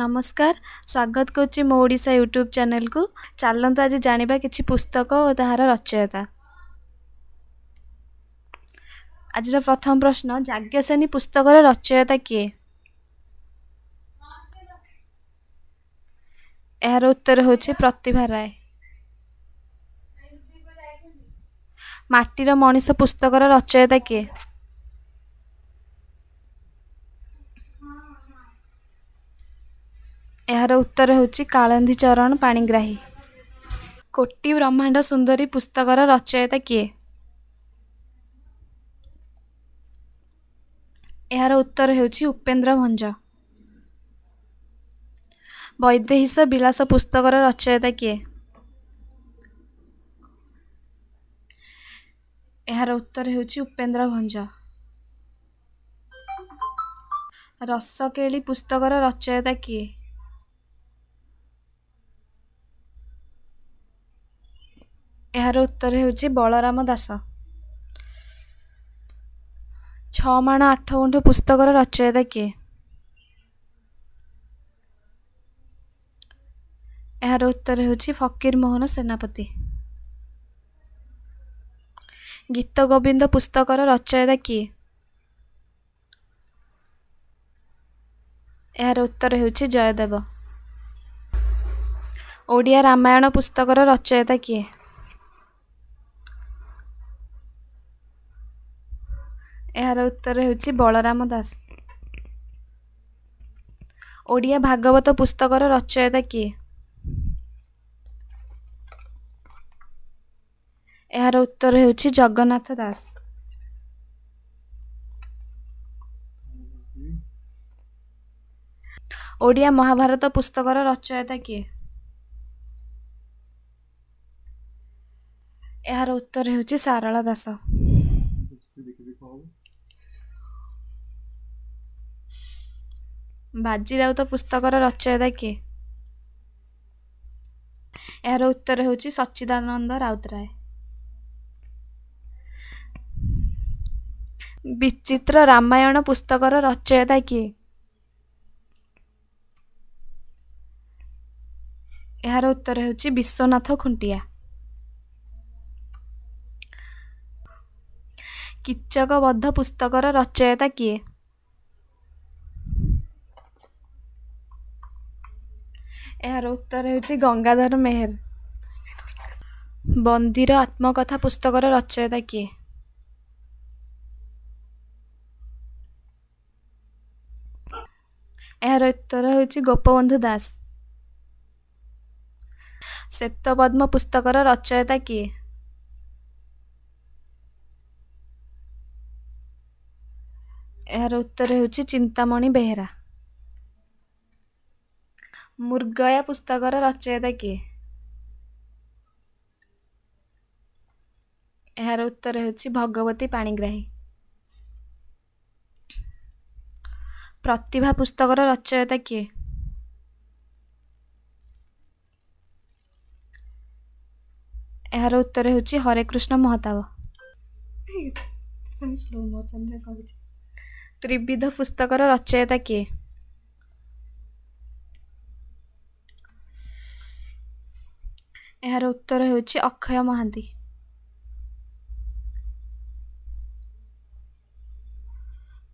ନମସ୍କାର ସ୍ୱାଗତ କରୁଛି ମୋ ଓଡ଼ିଶା ୟୁଟ୍ୟୁବ୍ ଚ୍ୟାନେଲକୁ ଚାଲନ୍ତୁ ଆଜି ଜାଣିବା କିଛି ପୁସ୍ତକ ଓ ତାହାର ରଚୟତା ଆଜିର ପ୍ରଥମ ପ୍ରଶ୍ନ ଯାଜ୍ଞସେନୀ ପୁସ୍ତକର ରଚୟତା କିଏ ଏହାର ଉତ୍ତର ହେଉଛି ପ୍ରତିଭା ରାୟ ମାଟିର ମଣିଷ ପୁସ୍ତକର ରଚୟତା କିଏ ଏହାର ଉତ୍ତର ହେଉଛି କାଳନ୍ଧୀ ଚରଣ ପାଣିଗ୍ରାହୀ କୋଟି ବ୍ରହ୍ମାଣ୍ଡ ସୁନ୍ଦରୀ ପୁସ୍ତକର ରଚୟିତା କିଏ ଏହାର ଉତ୍ତର ହେଉଛି ଉପେନ୍ଦ୍ର ଭଞ୍ଜ ବୈଦେହିସ ବିଳାସ ପୁସ୍ତକର ରଚୟିତା କିଏ ଏହାର ଉତ୍ତର ହେଉଛି ଉପେନ୍ଦ୍ର ଭଞ୍ଜ ରସକେଳି ପୁସ୍ତକର ରଚୟିତା କିଏ ଏହାର ଉତ୍ତର ହେଉଛି ବଳରାମ ଦାସ ଛଅ ମାଣ ଆଠ ଗୁଣ୍ଠ ପୁସ୍ତକର ରଚୟତା କିଏ ଏହାର ଉତ୍ତର ହେଉଛି ଫକୀର ମୋହନ ସେନାପତି ଗୀତ ଗୋବିନ୍ଦ ପୁସ୍ତକର ରଚୟତା କିଏ ଏହାର ଉତ୍ତର ହେଉଛି ଜୟଦେବ ଓଡ଼ିଆ ରାମାୟଣ ପୁସ୍ତକର ରଚୟତା କିଏ ଏହାର ଉତ୍ତର ହେଉଛି ବଳରାମ ଦାସ ଓଡ଼ିଆ ଭାଗବତ ପୁସ୍ତକର ରଚୟିତା କିଏ ଏହାର ଉତ୍ତର ହେଉଛି ଜଗନ୍ନାଥ ଦାସ ଓଡ଼ିଆ ମହାଭାରତ ପୁସ୍ତକର ରଚୟିତା କିଏ ଏହାର ଉତ୍ତର ହେଉଛି ସାରଳା ଦାସ ବାଜି ରାଉତ ପୁସ୍ତକର ରଚୟତା କିଏ ଏହାର ଉତ୍ତର ହେଉଛି ସଚିଦାନନ୍ଦ ରାଉତରାୟ ବିଚିତ୍ର ରାମାୟଣ ପୁସ୍ତକର ରଚୟତା କିଏ ଏହାର ଉତ୍ତର ହେଉଛି ବିଶ୍ୱନାଥ ଖୁଣ୍ଟିଆ କିଚକବଦ୍ଧ ପୁସ୍ତକର ରଚୟତା କିଏ ଏହାର ଉତ୍ତର ହେଉଛି ଗଙ୍ଗାଧର ମେହେର ବନ୍ଦୀର ଆତ୍ମକଥା ପୁସ୍ତକର ରଚୟିତା କିଏ ଏହାର ଉତ୍ତର ହେଉଛି ଗୋପବନ୍ଧୁ ଦାସ ଶ୍ୱେତପଦ୍ମ ପୁସ୍ତକର ରଚୟିତା କିଏ ଏହାର ଉତ୍ତର ହେଉଛି ଚିନ୍ତାମଣି ବେହେରା ମୃଗୟା ପୁସ୍ତକର ରଚୟିତା କିଏ ଏହାର ଉତ୍ତର ହେଉଛି ଭଗବତୀ ପାଣିଗ୍ରାହୀ ପ୍ରତିଭା ପୁସ୍ତକର ରଚୟିତା କିଏ ଏହାର ଉତ୍ତର ହେଉଛି ହରେକୃଷ୍ଣ ମହତାବ ତ୍ରିବିଧ ପୁସ୍ତକର ରଚୟିତା କିଏ यार उत्तर होक्षय महांती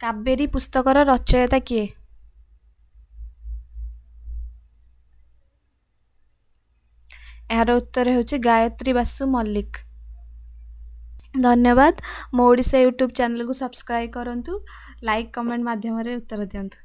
कावेरी पुस्तक रचयिता किए यार उत्तर हो गायत्री बासु मल्लिक धन्यवाद मो ओा यूट्यूब चेल को सब्सक्राइब करूँ लाइक कमेंट मध्यम उत्तर दिंतु